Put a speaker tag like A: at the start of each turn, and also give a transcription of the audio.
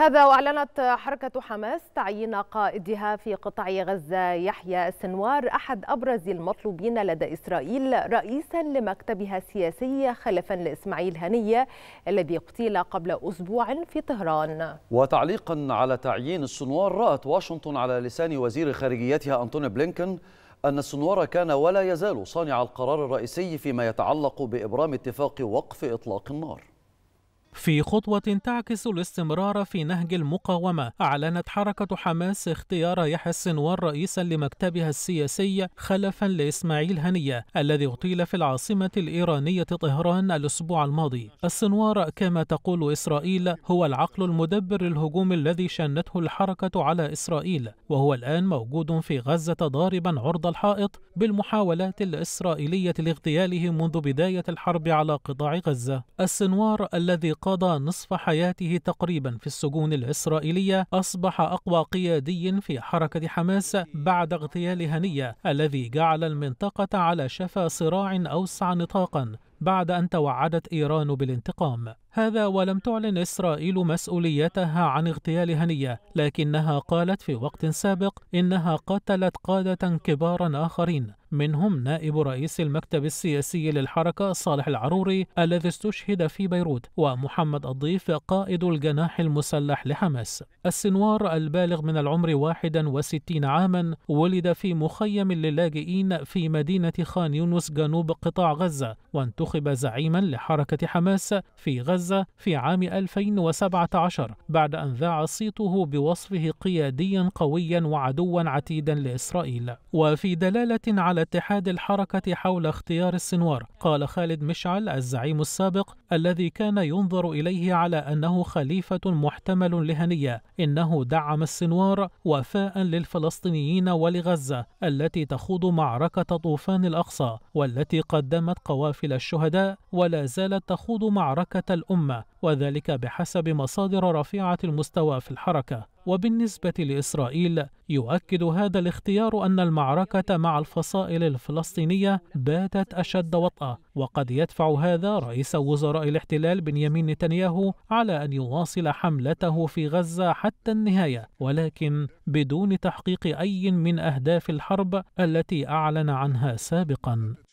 A: هذا وأعلنت حركة حماس تعيين قائدها في قطاع غزة يحيى السنوار أحد أبرز المطلوبين لدى إسرائيل رئيسا لمكتبها السياسي خلفا لإسماعيل هنية الذي اغتيل قبل أسبوع في طهران وتعليقا على تعيين السنوار رأت واشنطن على لسان وزير خارجيتها أنتوني بلينكن أن السنوار كان ولا يزال صانع القرار الرئيسي فيما يتعلق بإبرام اتفاق وقف إطلاق النار في خطوة تعكس الاستمرار في نهج المقاومة أعلنت حركة حماس اختيار يحيى السنوار رئيسا لمكتبها السياسي خلفا لإسماعيل هنية الذي اغتيل في العاصمة الإيرانية طهران الأسبوع الماضي السنوار كما تقول إسرائيل هو العقل المدبر للهجوم الذي شنته الحركة على إسرائيل وهو الآن موجود في غزة ضاربا عرض الحائط بالمحاولات الإسرائيلية لاغتياله منذ بداية الحرب على قطاع غزة السنوار الذي قال قضى نصف حياته تقريبا في السجون الإسرائيلية أصبح أقوى قيادي في حركة حماس بعد اغتيال هنية الذي جعل المنطقة على شفا صراع أوسع نطاقا بعد أن توعدت إيران بالانتقام هذا ولم تعلن إسرائيل مسؤوليتها عن اغتيال هنية لكنها قالت في وقت سابق إنها قتلت قادة كبارا آخرين منهم نائب رئيس المكتب السياسي للحركة صالح العروري الذي استشهد في بيروت ومحمد الضيف قائد الجناح المسلح لحماس السنوار البالغ من العمر 61 عاما ولد في مخيم للاجئين في مدينة خان يونس جنوب قطاع غزة وانتخب انتخب زعيما لحركة حماس في غزة في عام 2017 بعد أن ذاع صيته بوصفه قياديا قويا وعدوا عتيدا لإسرائيل وفي دلالة على اتحاد الحركة حول اختيار السنوار قال خالد مشعل الزعيم السابق الذي كان ينظر إليه على أنه خليفة محتمل لهنية إنه دعم السنوار وفاء للفلسطينيين ولغزة التي تخوض معركة طوفان الأقصى والتي قدمت قوافل الشهداء الشهداء ولا زالت تخوض معركة الأمة وذلك بحسب مصادر رفيعة المستوى في الحركة وبالنسبة لإسرائيل يؤكد هذا الاختيار أن المعركة مع الفصائل الفلسطينية باتت أشد وطأة وقد يدفع هذا رئيس وزراء الاحتلال بنيامين نتنياهو على أن يواصل حملته في غزة حتى النهاية ولكن بدون تحقيق أي من أهداف الحرب التي أعلن عنها سابقا